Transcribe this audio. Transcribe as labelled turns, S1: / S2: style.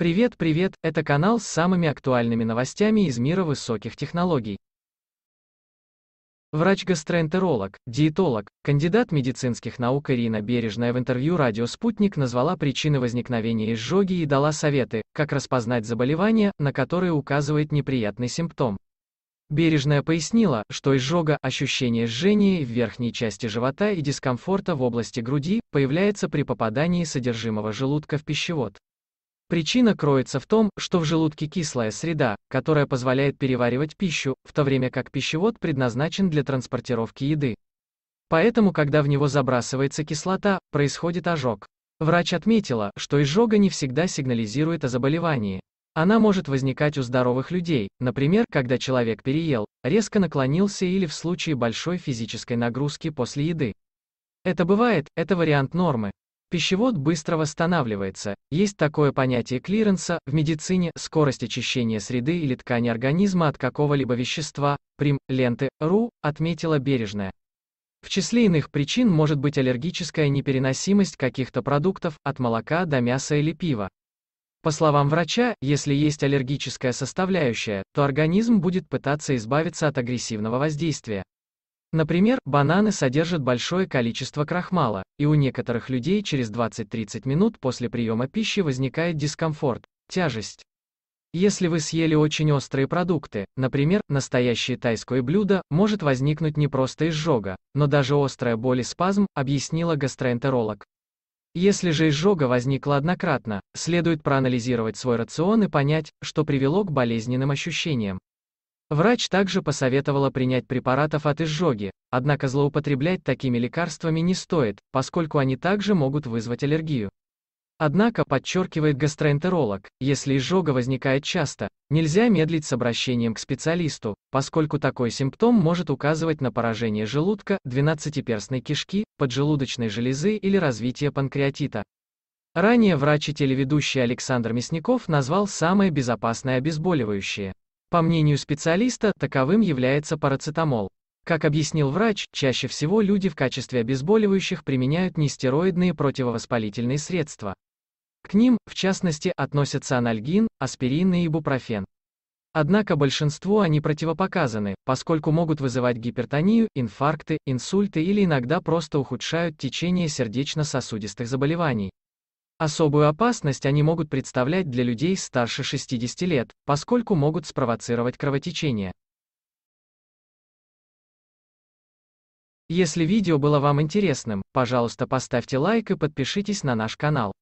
S1: Привет, привет, это канал с самыми актуальными новостями из мира высоких технологий. Врач-гастроэнтеролог, диетолог, кандидат медицинских наук Ирина Бережная в интервью «Радио Спутник» назвала причины возникновения изжоги и дала советы, как распознать заболевание, на которое указывает неприятный симптом. Бережная пояснила, что изжога, ощущение жжения в верхней части живота и дискомфорта в области груди, появляется при попадании содержимого желудка в пищевод. Причина кроется в том, что в желудке кислая среда, которая позволяет переваривать пищу, в то время как пищевод предназначен для транспортировки еды. Поэтому, когда в него забрасывается кислота, происходит ожог. Врач отметила, что изжога не всегда сигнализирует о заболевании. Она может возникать у здоровых людей, например, когда человек переел, резко наклонился или в случае большой физической нагрузки после еды. Это бывает, это вариант нормы. Пищевод быстро восстанавливается. Есть такое понятие клиренса в медицине, скорость очищения среды или ткани организма от какого-либо вещества, прим, ленты, ру, отметила бережная. В числе иных причин может быть аллергическая непереносимость каких-то продуктов, от молока до мяса или пива. По словам врача, если есть аллергическая составляющая, то организм будет пытаться избавиться от агрессивного воздействия. Например, бананы содержат большое количество крахмала, и у некоторых людей через 20-30 минут после приема пищи возникает дискомфорт, тяжесть. Если вы съели очень острые продукты, например, настоящее тайское блюдо, может возникнуть не просто изжога, но даже острая боль и спазм, объяснила гастроэнтеролог. Если же изжога возникла однократно, следует проанализировать свой рацион и понять, что привело к болезненным ощущениям. Врач также посоветовала принять препаратов от изжоги, однако злоупотреблять такими лекарствами не стоит, поскольку они также могут вызвать аллергию. Однако, подчеркивает гастроэнтеролог, если изжога возникает часто, нельзя медлить с обращением к специалисту, поскольку такой симптом может указывать на поражение желудка, двенадцатиперстной кишки, поджелудочной железы или развитие панкреатита. Ранее врач и телеведущий Александр Мясников назвал самое безопасное обезболивающее. По мнению специалиста, таковым является парацетамол. Как объяснил врач, чаще всего люди в качестве обезболивающих применяют нестероидные противовоспалительные средства. К ним, в частности, относятся анальгин, аспирин и ибупрофен. Однако большинству они противопоказаны, поскольку могут вызывать гипертонию, инфаркты, инсульты или иногда просто ухудшают течение сердечно-сосудистых заболеваний. Особую опасность они могут представлять для людей старше 60 лет, поскольку могут спровоцировать кровотечение. Если видео было вам интересным, пожалуйста поставьте лайк и подпишитесь на наш канал.